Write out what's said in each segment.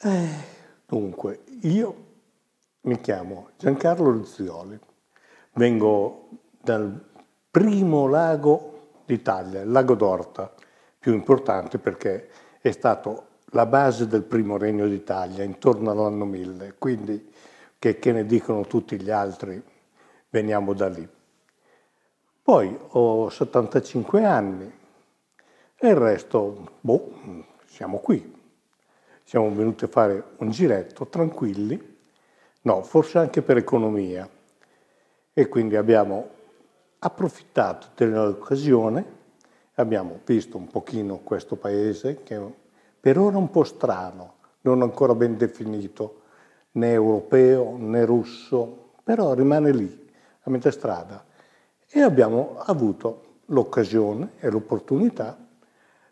Eh, dunque, io mi chiamo Giancarlo Luzzioli, vengo dal primo lago d'Italia, il lago d'Orta, più importante perché è stato la base del primo regno d'Italia intorno all'anno 1000, quindi che, che ne dicono tutti gli altri, veniamo da lì. Poi ho 75 anni e il resto, boh, siamo qui, siamo venuti a fare un giretto tranquilli, no, forse anche per economia. E quindi abbiamo approfittato dell'occasione, abbiamo visto un pochino questo paese che per ora è un po' strano, non ancora ben definito, né europeo né russo, però rimane lì, a metà strada. E abbiamo avuto l'occasione e l'opportunità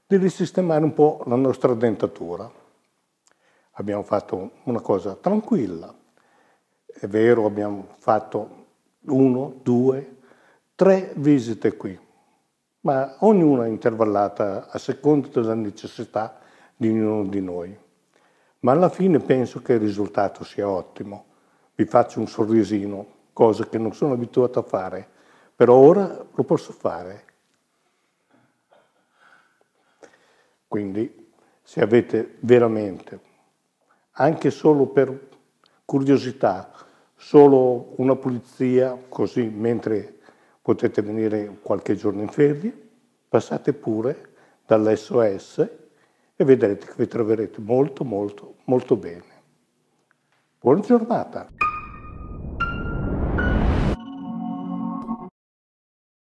di risistemare un po' la nostra dentatura abbiamo fatto una cosa tranquilla. È vero, abbiamo fatto uno, due, tre visite qui, ma ognuna intervallata a seconda della necessità di ognuno di noi. Ma alla fine penso che il risultato sia ottimo. Vi faccio un sorrisino, cosa che non sono abituato a fare, però ora lo posso fare. Quindi se avete veramente anche solo per curiosità, solo una pulizia, così mentre potete venire qualche giorno in ferie, passate pure dall'SOS e vedrete che vi troverete molto molto molto bene. Buona giornata!